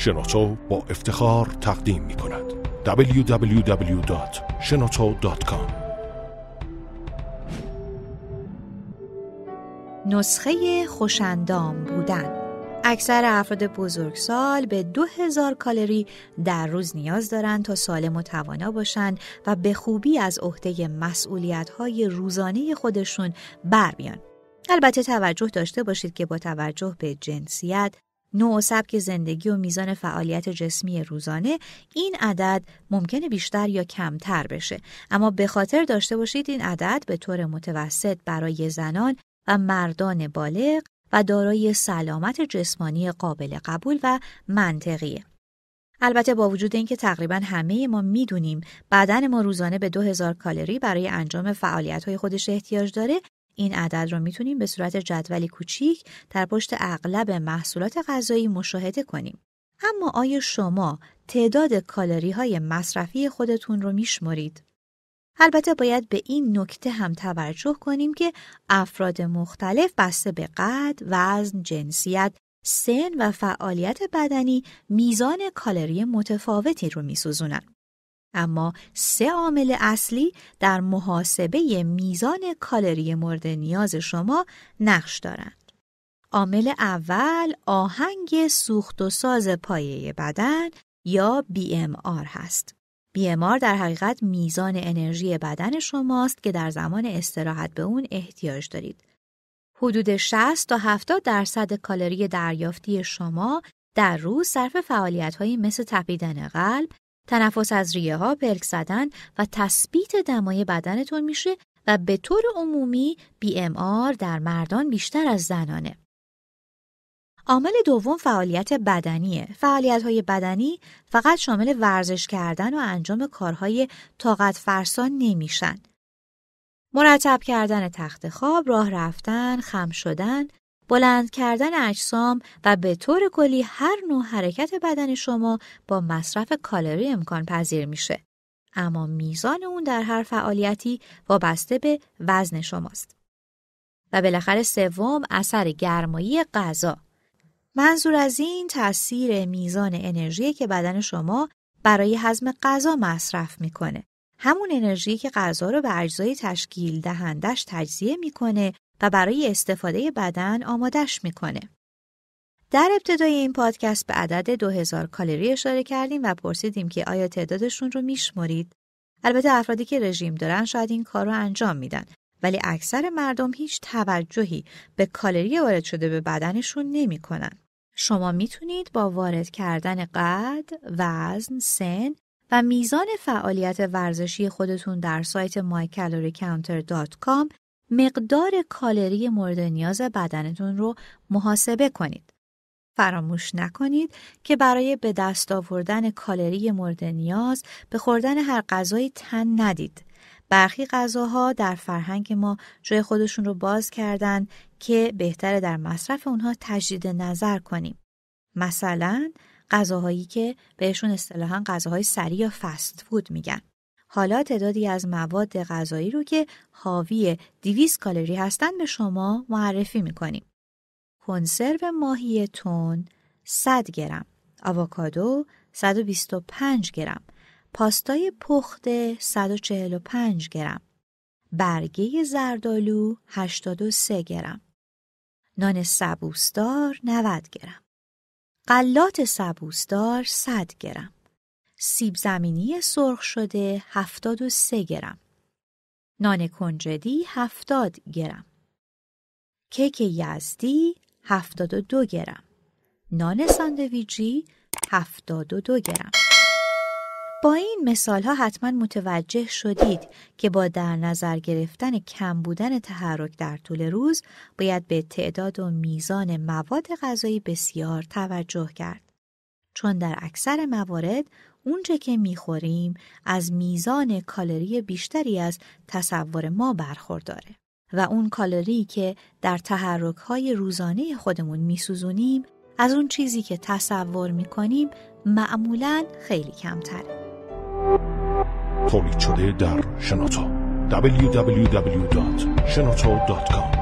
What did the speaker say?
شنوتو با افتخار تقدیم می کند نسخه خوشندام بودن اکثر افراد بزرگسال به 2000 کالری در روز نیاز دارند تا سالم و توانا باشند و به خوبی از عهده های روزانه خودشون بر بیان. البته توجه داشته باشید که با توجه به جنسیت نوع سبک زندگی و میزان فعالیت جسمی روزانه این عدد ممکن بیشتر یا کمتر بشه اما به خاطر داشته باشید این عدد به طور متوسط برای زنان و مردان بالغ و دارای سلامت جسمانی قابل قبول و منطقیه البته با وجود اینکه تقریبا همه ما میدونیم بدن ما روزانه به 2000 کالری برای انجام فعالیت خودش احتیاج داره این عدد رو میتونیم به صورت جدولی کوچیک در پشت اغلب محصولات غذایی مشاهده کنیم. اما آیا شما تعداد کالری های مصرفی خودتون رو میشمرید؟ البته باید به این نکته هم توجه کنیم که افراد مختلف بسته به قد، وزن، جنسیت، سن و فعالیت بدنی میزان کالری متفاوتی رو میسوزونند. اما سه عامل اصلی در محاسبه میزان کالری مورد نیاز شما نقش دارند. عامل اول آهنگ سوخت و ساز پایه بدن یا BMR هست. BMR در حقیقت میزان انرژی بدن شماست که در زمان استراحت به اون احتیاج دارید. حدود 60 تا 70 درصد کالری دریافتی شما در روز صرف فعالیت مثل تپیدن قلب، تنفس از ریه ها، پلک زدن و تثبیت دمای بدنتون میشه و به طور عمومی آر در مردان بیشتر از زنانه. عامل دوم فعالیت بدنیه. فعالیت های بدنی فقط شامل ورزش کردن و انجام کارهای طاقت فرسان نمیشن. مرتب کردن تخت خواب، راه رفتن، خم شدن، بلند کردن اجسام و به طور کلی هر نوع حرکت بدن شما با مصرف کالری امکان پذیر میشه. اما میزان اون در هر فعالیتی وابسته به وزن شماست. و بالاخره سوم اثر گرمایی غذا. منظور از این تاثیر میزان انرژی که بدن شما برای هضم غذا مصرف میکنه. همون انرژی که غذا رو به اجزای تشکیل دهندش تجزیه میکنه و برای استفاده بدن آمادش میکنه. در ابتدای این پادکست به عدد 2000 کالری اشاره کردیم و پرسیدیم که آیا تعدادشون رو میشمرید؟ البته افرادی که رژیم دارن شاید این کار رو انجام میدن ولی اکثر مردم هیچ توجهی به کالری وارد شده به بدنشون نمیکنن. شما میتونید با وارد کردن قد، وزن، سن و میزان فعالیت ورزشی خودتون در سایت mycaloriecounter.com مقدار کالری مورد نیاز بدنتون رو محاسبه کنید. فراموش نکنید که برای به دست آوردن کالری مورد نیاز به خوردن هر غذایی تن ندید. برخی غذاها در فرهنگ ما جای خودشون رو باز کردن که بهتره در مصرف اونها تجدید نظر کنیم. مثلا غذاهایی که بهشون اصطلاحا غذاهای سری یا فست فود میگن. حالا تعدادی از مواد غذایی رو که حاوی 200 کالری هستند به شما معرفی میکنیم. کنسرو ماهی تون 100 گرم، آووکادو 125 گرم، پاستای پخت 145 گرم، برگه زردالو 83 گرم، نان سبوسدار 90 گرم، قلات سبوسدار 100 گرم. سیب زمینی سرخ شده 73 گرم. نان کنجدی 70 گرم. کیک یزدی 72 گرم. نان ساندویجی 72 گرم. با این مثال ها حتما متوجه شدید که با در نظر گرفتن کم بودن تحرک در طول روز باید به تعداد و میزان مواد غذایی بسیار توجه کرد. چون در اکثر موارد اونچه که میخوریم از میزان کالری بیشتری از تصور ما برخورداره و اون کالری که در تحرک های روزانه خودمون میسوزونیم از اون چیزی که تصور میکنیم معمولا خیلی کمتره تولید شده در شنوتو www.shenoto.com